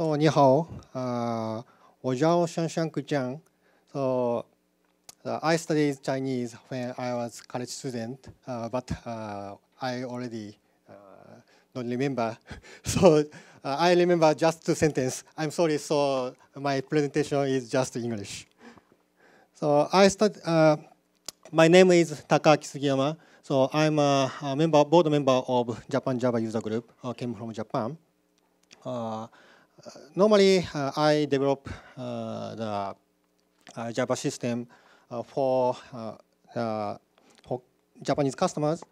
So 你好，呃，我叫香香谷江。So uh, I studied Chinese when I was college student, uh, but uh, I already uh, don't remember. so uh, I remember just two sentences. I'm sorry. So my presentation is just English. So I start. Uh, my name is Takaki Sugiyama. So I'm a, a member, board member of Japan Java User Group. I came from Japan normally, uh, I develop uh, the uh, Java system for for Japanese customers.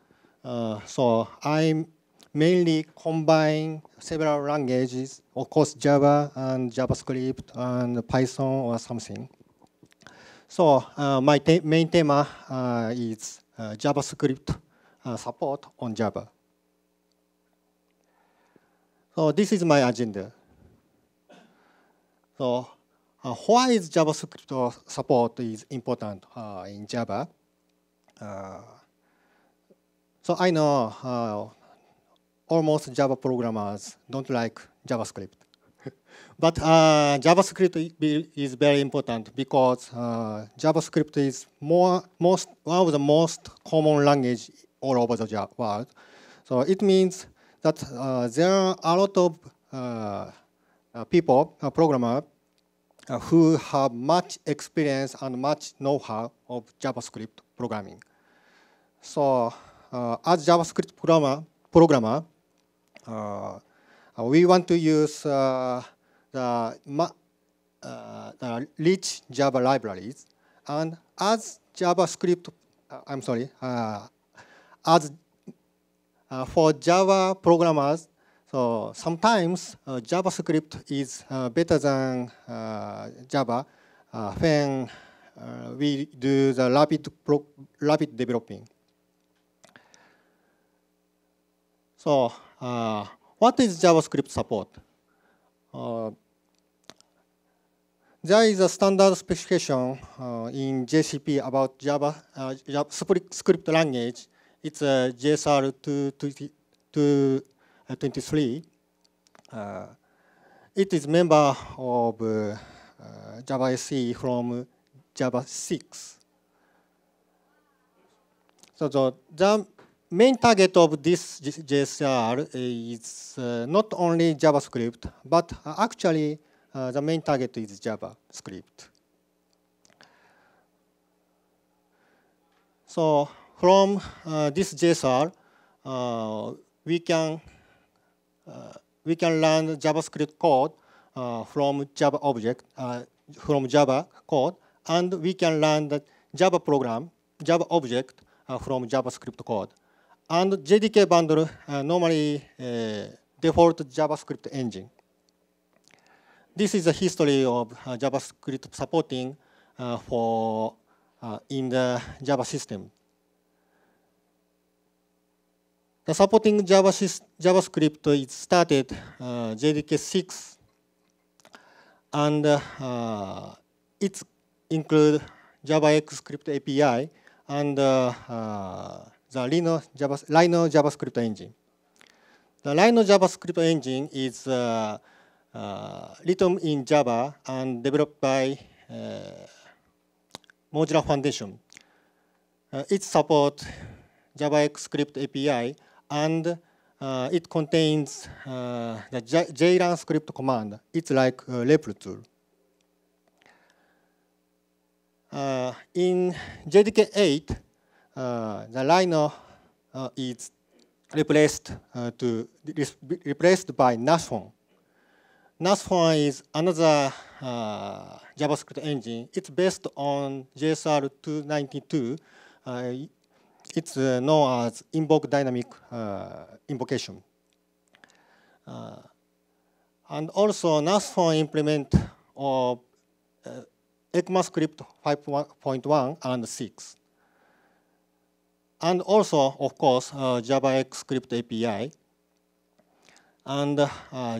so I mainly combine several languages, of course, Java and JavaScript and Python or something. So uh, my main theme uh, is uh, JavaScript support on Java. So this is my agenda. So uh, why is JavaScript support is important uh, in Java? Uh, so I know uh, almost Java programmers don't like JavaScript. but uh, JavaScript is very important because uh, JavaScript is more, most, one of the most common language all over the world. So it means that there are a lot of uh, people, programmers uh, programmer, uh, who have much experience and much know-how of JavaScript programming. So as JavaScript programmer, programmer we want to use the, the rich Java libraries. And as JavaScript, I'm sorry, as uh, for Java programmers, so sometimes uh, JavaScript is uh, better than uh, Java when we do the rapid, rapid developing. So uh, what is JavaScript support? Uh, there is a standard specification uh, in JCP about Java JavaScript language. It's a JSR 222 uh, 23, uh, it is member of uh, Java SE from Java 6. So the, the main target of this JSR is uh, not only JavaScript, but actually uh, the main target is JavaScript. So from uh, this JSR, we can we can learn JavaScript code uh, from Java object, uh, from Java code, and we can learn the Java program, Java object uh, from JavaScript code. And JDK bundle normally default JavaScript engine. This is the history of JavaScript supporting for in the Java system. The supporting JavaScript is started uh, JDK 6 and uh, it includes JavaX script API and uh, uh, the Rhino, Java, Rhino JavaScript engine. The Rhino JavaScript engine is uh, uh, written in Java and developed by uh, Mozilla Foundation. Uh, it supports JavaX script API and uh, it contains uh, the JLAN script command. It's like a REPL tool. Uh, in JDK 8, uh, the Rhino uh, is replaced uh, to re replaced by NASFON. NASFON is another JavaScript engine. It's based on JSR 292. It's uh, known as invoke dynamic uh, invocation. Uh, and also NASFON implement of ECMAScript 5.1 and 6. And also, of course, uh, API. And uh,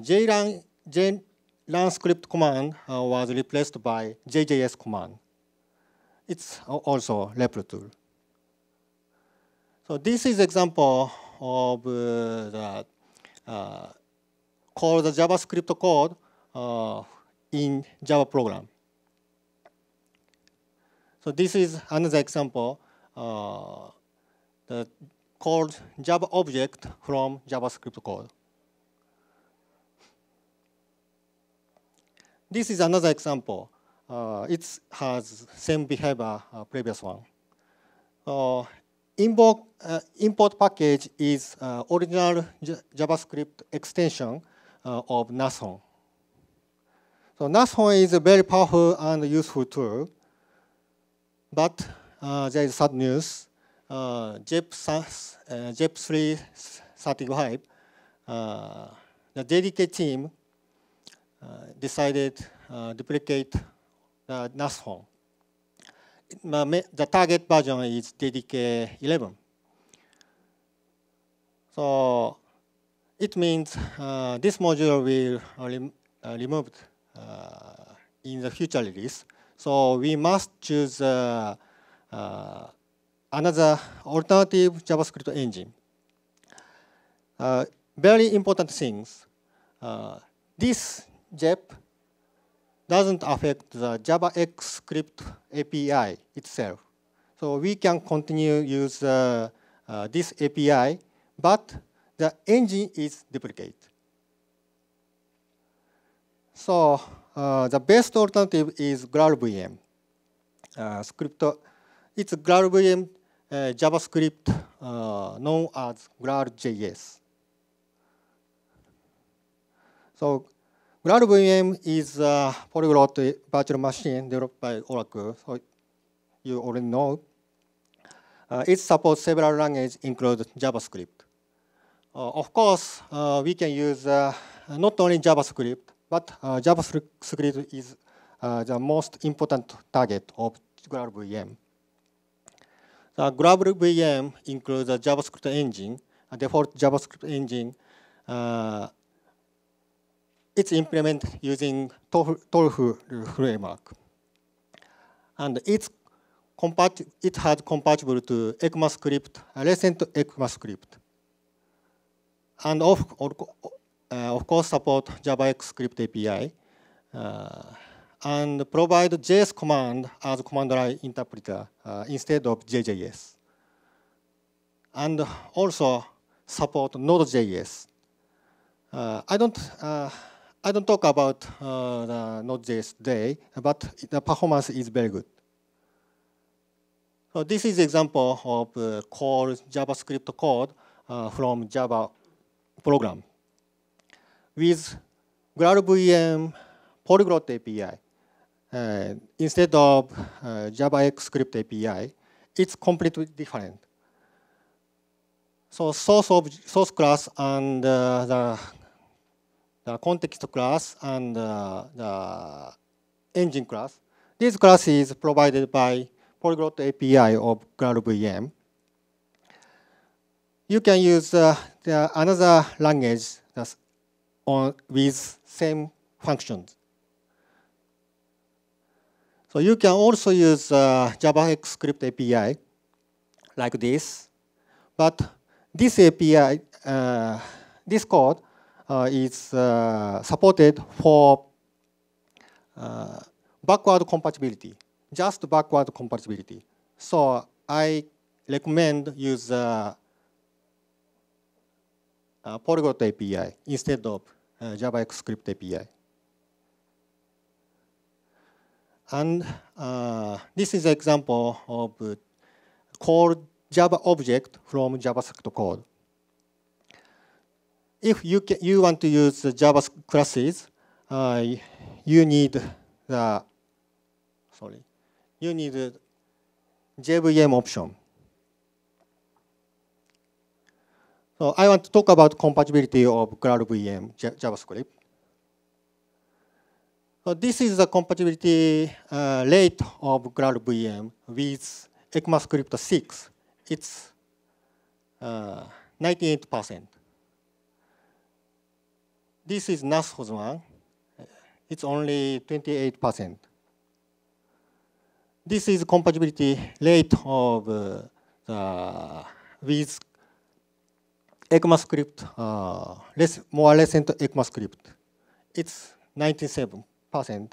JLAN, JLAN script command uh, was replaced by JJS command. It's also REPL tool. So this is example of uh, the uh, call the JavaScript code uh, in Java program. So this is another example uh, called Java object from JavaScript code. This is another example. Uh, it has same behavior uh, previous one. Uh, import, uh, import package is uh, original J JavaScript extension uh, of Nason. So Nason is a very powerful and useful tool, but uh, there is sad news. Uh, JEP, JEP 335, the JDK team uh, decided to uh, duplicate uh, Nason the target version is DDK 11. So it means uh, this module will uh, rem uh, removed uh, in the future release. So we must choose uh, uh another alternative JavaScript engine. Uh, very important things. this JEP doesn't affect the JavaX script API itself. So we can continue use uh, uh, this API, but the engine is duplicate. So uh, the best alternative is GraalVM. Uh, script, it's GraalVM uh, JavaScript uh, known as GraalJS. So GraalVM is a polyglot virtual machine developed by Oracle, so you already know. Uh, it supports several languages, including JavaScript. Uh, of course, uh, we can use uh, not only JavaScript, but uh, JavaScript is uh, the most important target of GraalVM. The GraalVM includes a JavaScript engine, a default JavaScript engine, it's implemented using Tofu framework. And it's it has compatible to ECMAScript, recent ECMAScript. And of, uh, of course support JavaScript API uh, and provide JS command as command line interpreter uh, instead of JJS. And also support Node.js. Uh, I don't uh, I don't talk about uh, the Node.js today, but the performance is very good. So this is example of uh, call JavaScript code uh, from Java program. With GraalVM Polyglot API, uh, instead of uh, Java script API, it's completely different. So source of source class and uh, the the context class and uh, the engine class. This class is provided by Polyglot API of GraalVM. You can use uh, the another language that's on with same functions. So you can also use uh, script API like this, but this API, uh, this code uh, is uh, supported for uh, backward compatibility, just backward compatibility. So I recommend use uh, uh, API instead of uh, JavaScript API. And uh, this is an example of call Java object from JavaScript code if you, can, you want to use Java classes, uh, you need the sorry, you need JVM option. So I want to talk about compatibility of Cloud VM JavaScript. So this is the compatibility uh, rate of Cloud VM with ECMAScript 6. It's uh, 98 percent. This is North It's only 28%. This is compatibility rate of uh, the, with ECMAScript, uh, less, more recent ECMAScript. It's 97%.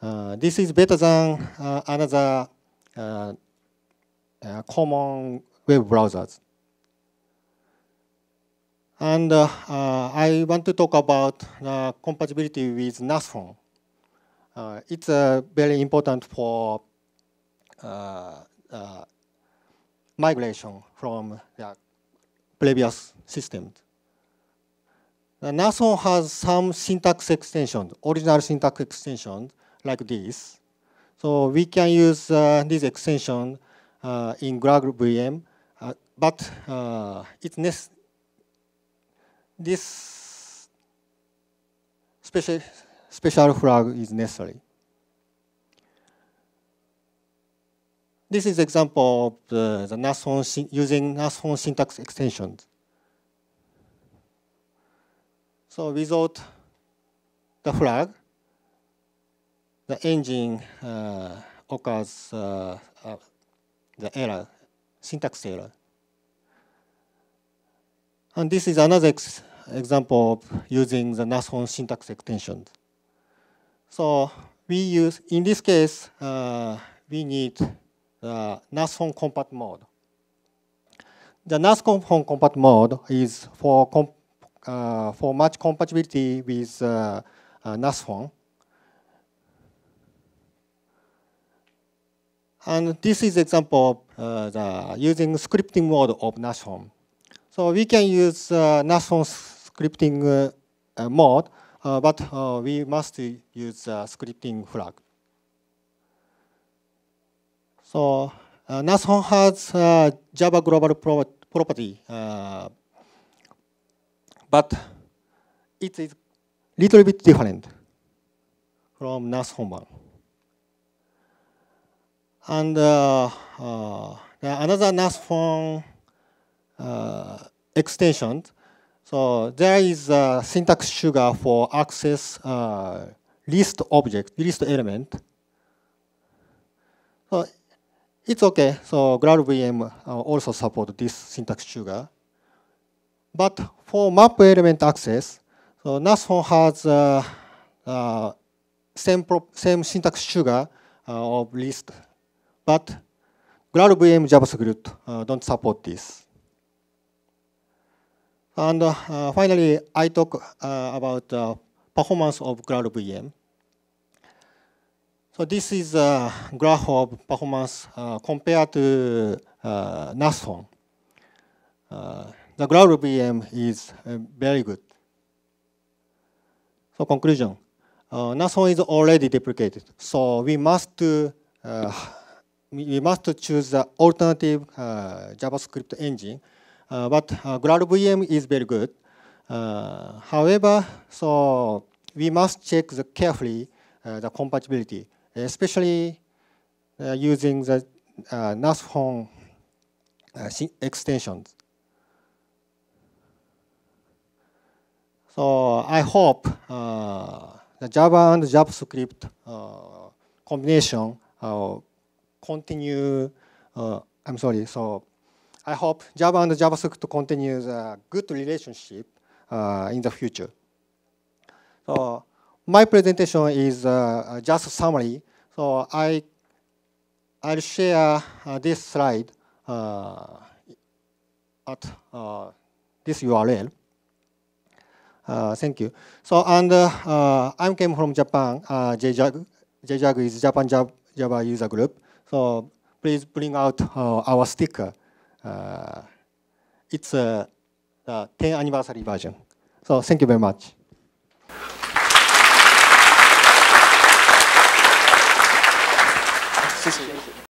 Uh, this is better than uh, another uh, uh common web browsers. And uh, uh, I want to talk about compatibility with NAS uh, it's uh, very important for uh, migration from the previous systems. The has some syntax extensions, original syntax extensions like this. So we can use this extension in Grog VM, but it's necessary this special, special flag is necessary. This is example of the, the using NASHON syntax extensions. So without the flag, the engine uh, occurs uh, uh, the error, syntax error. And this is another ex example of using the Nason syntax extension. So we use, in this case, uh, we need the Nason compact mode. The Nason compact mode is for comp, uh, for match compatibility with uh, uh, And this is example of uh, the using scripting mode of NASFON. So we can use uh, scripting uh, uh, mode, uh, but we must use the scripting flag. So uh, Nason has uh, Java global pro property, uh, but it is little bit different from Nason one. And uh, another Nashorn extension So there is a syntax sugar for access uh, list object, list element. So it's okay. So GradVM also support this syntax sugar. But for map element access, so NASFON has uh, uh, same, pro same syntax sugar uh, of list, but GradVM JavaScript uh, don't support this. And uh, finally, I talk uh, about uh, performance of Cloud VM. So this is a graph of performance compared to uh, the Cloud VM is very good. So conclusion, uh, is already deprecated. So we must uh, we must choose the alternative uh, JavaScript engine uh, but uh, Glad is very good. Uh, however, so we must check the carefully the compatibility, especially using the uh, NASFON extensions. So I hope uh, the Java and JavaScript uh, combination uh, continue. I'm sorry. So I hope Java and JavaScript continues a good relationship uh, in the future. So my presentation is uh, uh just a summary. So I, I'll share uh, this slide uh, at uh, this URL. thank you. So and I came from Japan. Uh, JJAG, JJAG is Japan Java User Group. So please bring out our sticker. Uh, it's a 10th uh, anniversary version. So thank you very much.